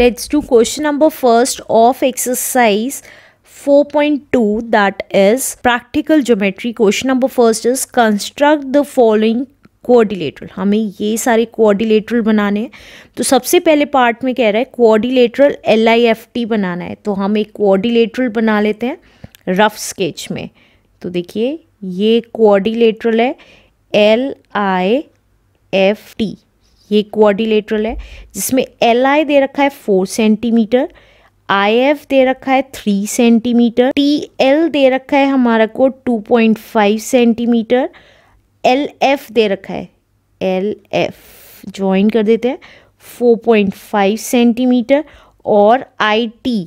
let's do question number first of exercise 4.2 that is practical geometry question number first is construct the following कोऑर्डिलेटरल हमें ये सारे कोऑर्डिलेटरल बनाने हैं तो सबसे पहले पार्ट में कह रहा है quadrilateral L I F T बनाना है तो हम एक कोऑर्डिलेटरल बना लेते हैं रफ स्केच में तो देखिए ये कोऑर्डिलेटरल है एल आई एफ टी ये क्वारिलेटरल है जिसमें एल आई दे रखा है फोर सेंटीमीटर आई एफ दे रखा है थ्री सेंटीमीटर टी एल दे रखा है हमारा को two point five centimetre L F दे रखा है एल एफ ज्वाइन कर देते हैं फोर पॉइंट फाइव सेंटीमीटर और आई टी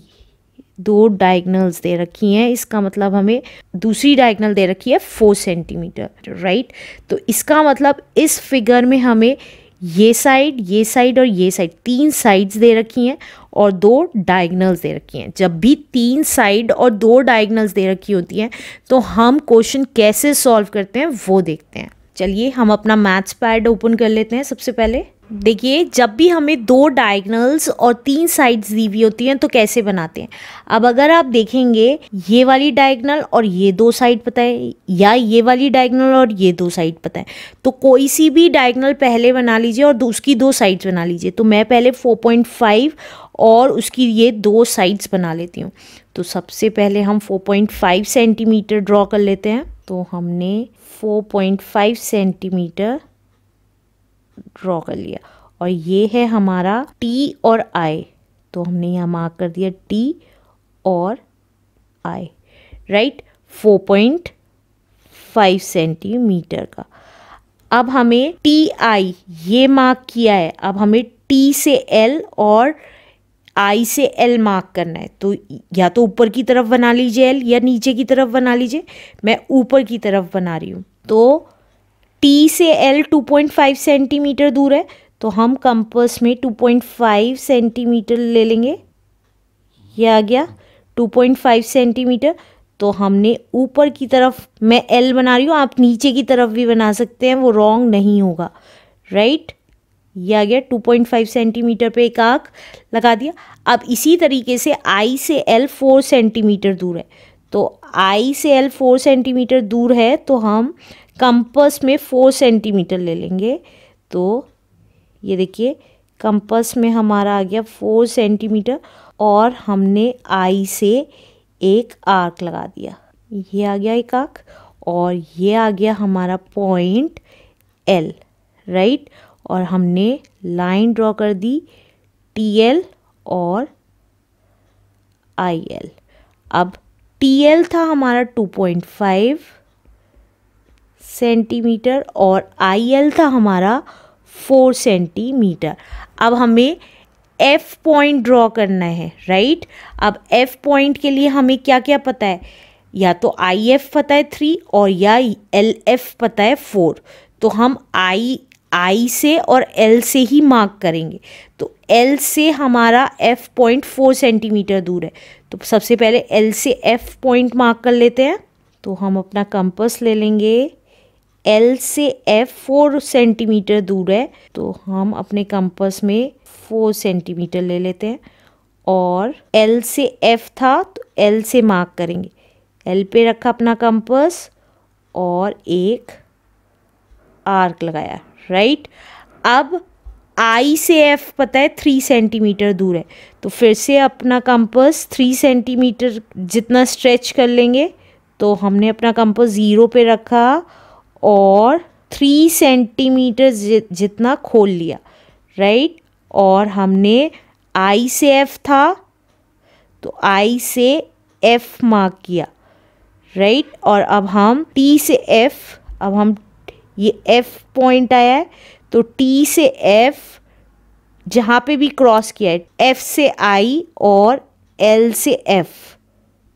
दो डायगनल्स दे रखी हैं इसका मतलब हमें दूसरी डायगनल दे रखी है फोर सेंटीमीटर राइट तो इसका मतलब इस फिगर में हमें ये साइड ये साइड और ये साइड तीन साइड्स दे रखी हैं और दो डायगनल्स दे रखी हैं जब भी तीन साइड और दो डायगनल्स दे रखी होती हैं तो हम क्वेश्चन कैसे सॉल्व करते हैं वो देखते हैं चलिए हम अपना मैथ्स पैड ओपन कर लेते हैं सबसे पहले देखिए जब भी हमें दो डायगनल्स और तीन साइड्स दी हुई होती हैं तो कैसे बनाते हैं अब अगर आप देखेंगे ये वाली डायगनल और ये दो साइड पता है या ये वाली डायगनल और ये दो साइड पता है तो कोई सी भी डायगनल पहले बना लीजिए और उसकी दो साइड्स बना लीजिए तो मैं पहले 4.5 और उसकी ये दो साइड्स बना लेती हूँ तो सबसे पहले हम फोर सेंटीमीटर ड्रॉ कर लेते हैं तो हमने फोर सेंटीमीटर ड्रॉ कर लिया और ये है हमारा टी और आई तो हमने यहाँ मार्क कर दिया टी और I right four point five centimetre का अब हमें टी आई ये मार्क किया है अब हमें टी से एल और आई से एल मार्क करना है तो या तो ऊपर की तरफ बना लीजिए एल या नीचे की तरफ बना लीजिए मैं ऊपर की तरफ बना रही हूँ तो टी से एल 2.5 सेंटीमीटर दूर है तो हम कंपस में 2.5 सेंटीमीटर ले लेंगे ये आ गया 2.5 सेंटीमीटर तो हमने ऊपर की तरफ मैं एल बना रही हूँ आप नीचे की तरफ भी बना सकते हैं वो रॉन्ग नहीं होगा राइट ये आ गया 2.5 सेंटीमीटर पे एक आँख लगा दिया अब इसी तरीके से आई से एल फोर सेंटीमीटर दूर है तो आई से एल फोर सेंटीमीटर दूर है तो हम कंपस में फोर सेंटीमीटर ले लेंगे तो ये देखिए कंपस में हमारा आ गया फोर सेंटीमीटर और हमने आई से एक आर्क लगा दिया ये आ गया एक आर्क और ये आ गया हमारा पॉइंट एल राइट और हमने लाइन ड्रॉ कर दी टी एल और आई एल अब टी एल था हमारा टू पॉइंट फाइव सेंटीमीटर और आई एल था हमारा फोर सेंटीमीटर अब हमें एफ पॉइंट ड्रॉ करना है राइट अब एफ पॉइंट के लिए हमें क्या क्या पता है या तो आई एफ पता है थ्री और या एल एफ पता है फोर तो हम आई आई से और एल से ही मार्क करेंगे तो एल से हमारा एफ पॉइंट फोर सेंटीमीटर दूर है तो सबसे पहले एल से एफ पॉइंट मार्क कर लेते हैं तो हम अपना कंपस ले लेंगे एल से एफ फोर सेंटीमीटर दूर है तो हम अपने कंपस में फोर सेंटीमीटर ले लेते हैं और एल से एफ था तो एल से मार्क करेंगे एल पे रखा अपना कंपस और एक आर्क लगाया राइट अब आई से एफ पता है थ्री सेंटीमीटर दूर है तो फिर से अपना कंपस थ्री सेंटीमीटर जितना स्ट्रेच कर लेंगे तो हमने अपना कंपस ज़ीरो पे रखा और थ्री सेंटीमीटर जितना खोल लिया राइट और हमने आई से एफ था तो आई से एफ मार्क किया राइट और अब हम टी से एफ अब हम ये एफ पॉइंट आया है तो टी से एफ जहाँ पे भी क्रॉस किया है एफ से आई और एल से एफ़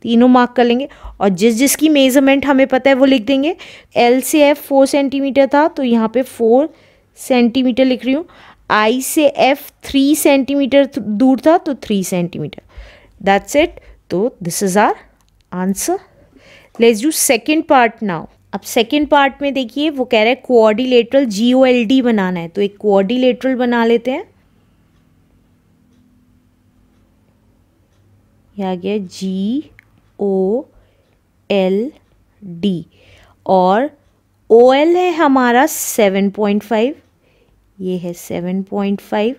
तीनों मार्क कर लेंगे और जिस जिसकी मेजरमेंट हमें पता है वो लिख देंगे एल से एफ फोर सेंटीमीटर था तो यहाँ पे फोर सेंटीमीटर लिख रही हूँ आई से एफ थ्री सेंटीमीटर दूर था तो थ्री सेंटीमीटर दैट्स इट तो this is our answer let's do second part now अब सेकेंड पार्ट में देखिए वो कह रहा है कोऑर्डिलेटरल जी ओ एल डी बनाना है तो एक कोऑर्डिलेटरल बना लेते हैं ये आ गया जी ओ एल डी और ओ एल है हमारा सेवन पॉइंट फाइव ये है seven point five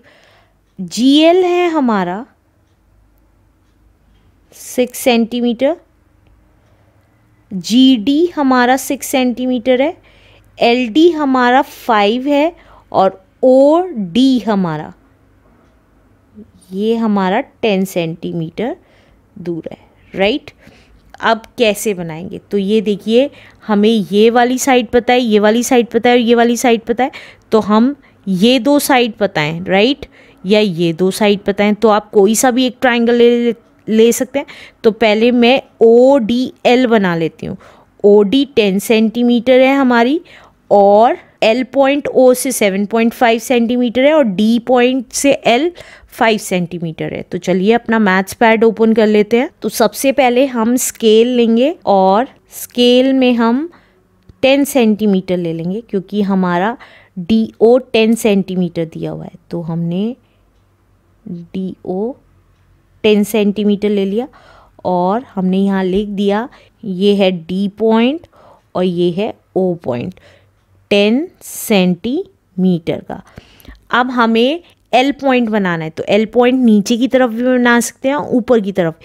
G L है हमारा सिक्स सेंटीमीटर जी डी हमारा सिक्स सेंटीमीटर है एल डी हमारा फाइव है और ओ डी हमारा ये हमारा टेन सेंटीमीटर दूर है राइट right? अब कैसे बनाएंगे तो ये देखिए हमें ये वाली साइड पता है ये वाली साइड पता है और ये वाली साइड पता है तो हम ये दो साइड पता है राइट या ये दो साइड पता है तो आप कोई सा भी एक ट्राइंगल ले ले सकते हैं तो पहले मैं ओ डी एल बना लेती हूँ ओ डी टेन सेंटीमीटर है हमारी और एल पॉइंट ओ से सेवन पॉइंट फाइव सेंटीमीटर है और डी पॉइंट से एल फाइव सेंटीमीटर है तो चलिए अपना मैथ्स पैड ओपन कर लेते हैं तो सबसे पहले हम स्केल लेंगे और स्केल में हम टेन सेंटीमीटर ले लेंगे क्योंकि हमारा डी ओ टेन सेंटीमीटर दिया हुआ है तो हमने डी ओ टेन सेंटीमीटर ले लिया और हमने यहाँ लिख दिया ये है डी पॉइंट और ये है ओ पॉइंट टेन सेंटीमीटर का अब हमें एल पॉइंट बनाना है तो एल पॉइंट नीचे की तरफ भी बना सकते हैं ऊपर की तरफ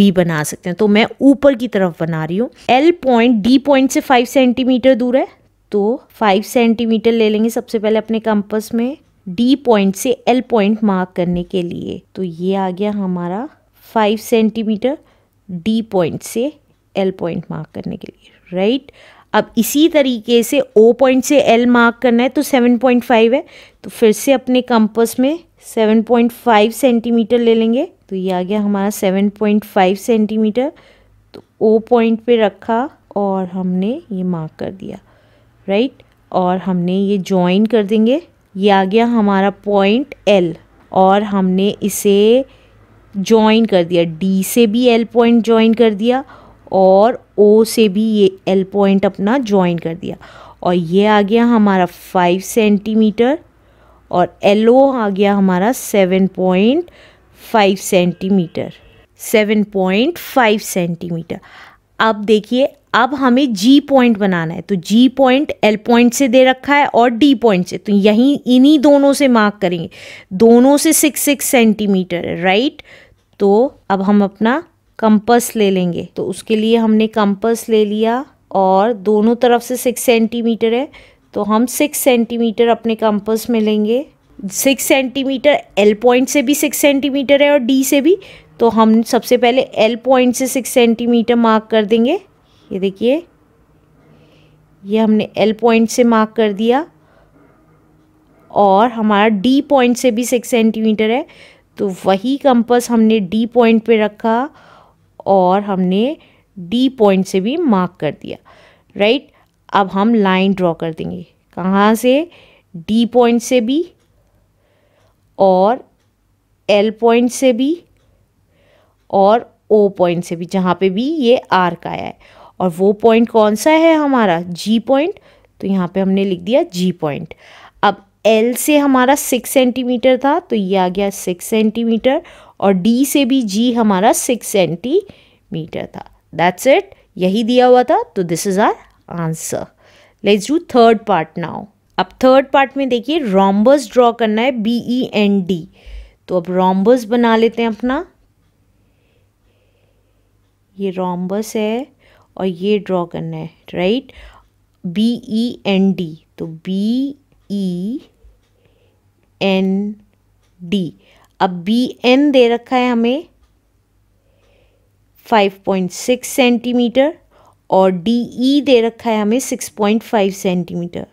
भी बना सकते हैं तो मैं ऊपर की तरफ बना रही हूँ एल पॉइंट डी पॉइंट से फाइव सेंटीमीटर दूर है तो फाइव सेंटीमीटर ले लेंगे सबसे पहले अपने कंपस में डी पॉइंट से एल पॉइंट मार्क करने के लिए तो ये आ गया हमारा फाइव सेंटीमीटर डी पॉइंट से एल पॉइंट मार्क करने के लिए राइट अब इसी तरीके से ओ पॉइंट से एल मार्क करना है तो सेवन पॉइंट फाइव है तो फिर से अपने कंपस में सेवन पॉइंट फाइव सेंटीमीटर ले लेंगे तो ये आ गया हमारा सेवन पॉइंट फाइव सेंटीमीटर तो ओ पॉइंट पे रखा और हमने ये मार्क कर दिया राइट और हमने ये जॉइन कर देंगे ये आ गया हमारा पॉइंट एल और हमने इसे जॉइन कर दिया डी से भी एल पॉइंट जॉइन कर दिया और ओ से भी ये एल पॉइंट अपना ज्वाइन कर दिया और ये आ गया हमारा फाइव सेंटीमीटर और एल ओ आ गया हमारा seven point five centimetre seven point five centimetre अब देखिए अब हमें जी पॉइंट बनाना है तो जी पॉइंट एल पॉइंट से दे रखा है और डी पॉइंट से तो यहीं इन्हीं दोनों से मार्क करेंगे दोनों से सिक्स सिक्स सेंटीमीटर राइट तो अब हम अपना कंपस ले लेंगे तो उसके लिए हमने कंपस ले लिया और दोनों तरफ से सिक्स सेंटीमीटर है तो हम सिक्स सेंटीमीटर अपने कंपस में लेंगे सिक्स सेंटीमीटर एल पॉइंट से भी सिक्स सेंटीमीटर है और डी से भी तो हम सबसे पहले एल पॉइंट से सिक्स सेंटीमीटर मार्क कर देंगे ये देखिए ये हमने एल पॉइंट से मार्क कर दिया और हमारा डी पॉइंट से भी सिक्स सेंटीमीटर है तो वही कंपस हमने डी पॉइंट पे रखा और हमने डी पॉइंट से भी मार्क कर दिया राइट अब हम लाइन ड्रॉ कर देंगे कहाँ से डी पॉइंट से भी और एल पॉइंट से भी और ओ पॉइंट से भी जहाँ पे भी ये आर्क आया है और वो पॉइंट कौन सा है हमारा जी पॉइंट तो यहाँ पे हमने लिख दिया जी पॉइंट अब एल से हमारा सिक्स सेंटीमीटर था तो ये आ गया सिक्स सेंटीमीटर और डी से भी जी हमारा सिक्स सेंटीमीटर था दैट्स इट यही दिया हुआ था तो this is our answer let's do third part now अब थर्ड पार्ट में देखिए रॉम्बस ड्रॉ करना है बी ई एन डी तो अब रॉम्बस बना लेते हैं अपना ये रॉम्बस है और ये ड्रॉ करना है right B E N D तो B E e N D अब बी एन दे रखा है हमें 5.6 सेंटीमीटर और डी ई e दे रखा है हमें 6.5 सेंटीमीटर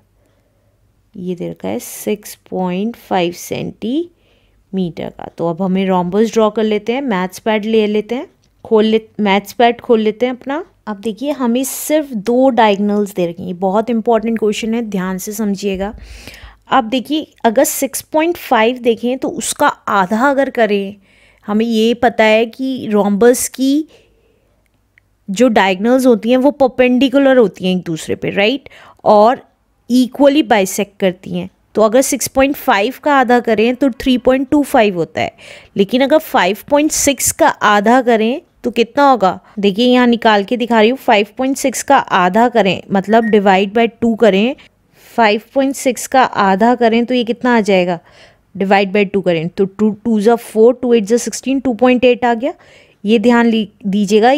ये दे रखा है 6.5 सेंटीमीटर का तो अब हमें रॉम्बस ड्रॉ कर लेते हैं मैथ्स पैड ले लेते हैं खोल ले मैथ्स पैड खोल लेते हैं अपना अब देखिए हमें सिर्फ दो डायगनल्स दे रखी हैं बहुत इंपॉर्टेंट क्वेश्चन है ध्यान से समझिएगा आप देखिए अगर 6.5 देखें तो उसका आधा अगर करें हमें ये पता है कि रोम्बस की जो डायगनल्स होती हैं वो पपेंडिकुलर होती हैं एक दूसरे पे राइट और इक्वली बाइसेक करती हैं तो अगर 6.5 का आधा करें तो 3.25 होता है लेकिन अगर 5.6 का आधा करें तो कितना होगा देखिए यहाँ निकाल के दिखा रही हूँ 5.6 का आधा करें मतलब डिवाइड बाय टू करें 5.6 का आधा करें तो ये कितना आ जाएगा डिवाइड बाई टू करें तो टू टू ज़ा फोर टू एट ज़ा सिक्सटीन टू पॉइंट एट आ गया ये ध्यान दीजिएगा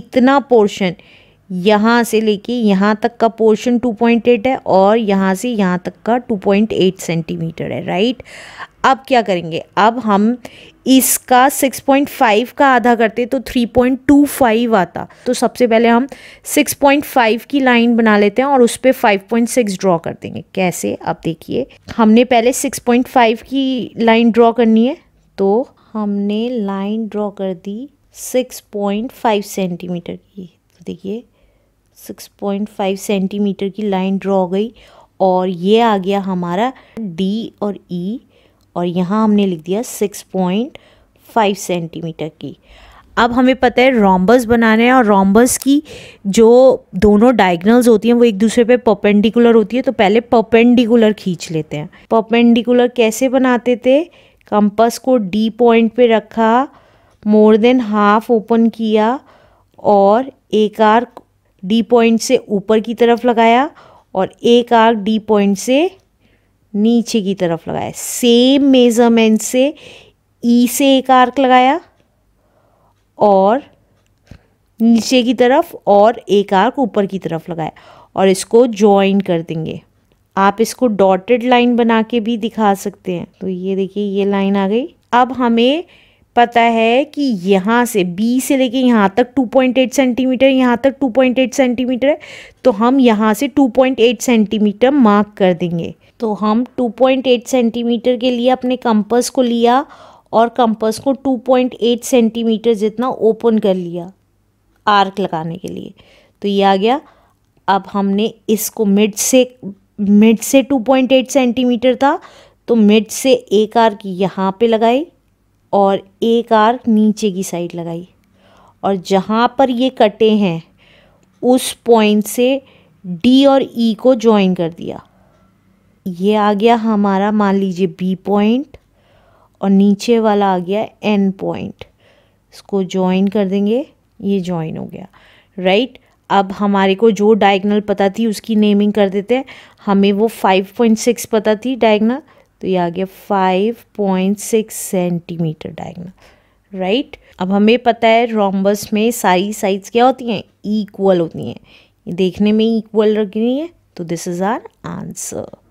इतना पोर्शन यहाँ से लेके यहाँ तक का पोर्शन 2.8 है और यहाँ से यहाँ तक का 2.8 सेंटीमीटर है राइट अब क्या करेंगे अब हम इसका 6.5 का आधा करते तो 3.25 आता तो सबसे पहले हम 6.5 की लाइन बना लेते हैं और उस पर फाइव पॉइंट ड्रॉ कर देंगे कैसे अब देखिए हमने पहले 6.5 की लाइन ड्रॉ करनी है तो हमने लाइन ड्रॉ कर दी 6.5 सेंटीमीटर की तो देखिए 6.5 सेंटीमीटर की लाइन ड्रॉ हो गई और ये आ गया हमारा डी और ई e, और यहाँ हमने लिख दिया 6.5 सेंटीमीटर की अब हमें पता है रॉम्बस बनाने हैं और रॉम्बस की जो दोनों डायगनल्स होती हैं वो एक दूसरे पे पर्पेंडिकुलर होती है तो पहले पर्पेंडिकुलर खींच लेते हैं पर्पेंडिकुलर कैसे बनाते थे कंपस को डी पॉइंट पे रखा मोर देन हाफ ओपन किया और एक आर्क डी पॉइंट से ऊपर की तरफ लगाया और एक आर्क डी पॉइंट से नीचे की तरफ लगाया सेम मेज़रमेंट से ई e से एक आर्क लगाया और नीचे की तरफ और एक आर्क ऊपर की तरफ लगाया और इसको जॉइन कर देंगे आप इसको डॉटेड लाइन बना के भी दिखा सकते हैं तो ये देखिए ये लाइन आ गई अब हमें पता है कि यहाँ से बी से लेके यहाँ तक 2.8 सेंटीमीटर यहाँ तक 2.8 सेंटीमीटर है तो हम यहाँ से 2.8 सेंटीमीटर मार्क कर देंगे तो हम 2.8 सेंटीमीटर के लिए अपने कंपस को लिया और कंपस को 2.8 सेंटीमीटर जितना ओपन कर लिया आर्क लगाने के लिए तो ये आ गया अब हमने इसको मिड से मिड से 2.8 सेंटीमीटर था तो मिड से एक आर्क यहाँ पे लगाई और एक आर्क नीचे की साइड लगाई और जहाँ पर ये कटे हैं उस पॉइंट से डी और ई e को ज्वाइन कर दिया ये आ गया हमारा मान लीजिए बी पॉइंट और नीचे वाला आ गया एन पॉइंट इसको ज्वाइन कर देंगे ये ज्वाइन हो गया राइट right? अब हमारे को जो डायगनल पता थी उसकी नेमिंग कर देते हैं हमें वो 5.6 पता थी डायगनल तो ये आ गया 5.6 सेंटीमीटर डायगनल राइट अब हमें पता है रोम्बस में सारी साइड्स क्या होती हैं इक्वल होती हैं देखने में इक्वल रख रही है तो दिस इज़ आर आंसर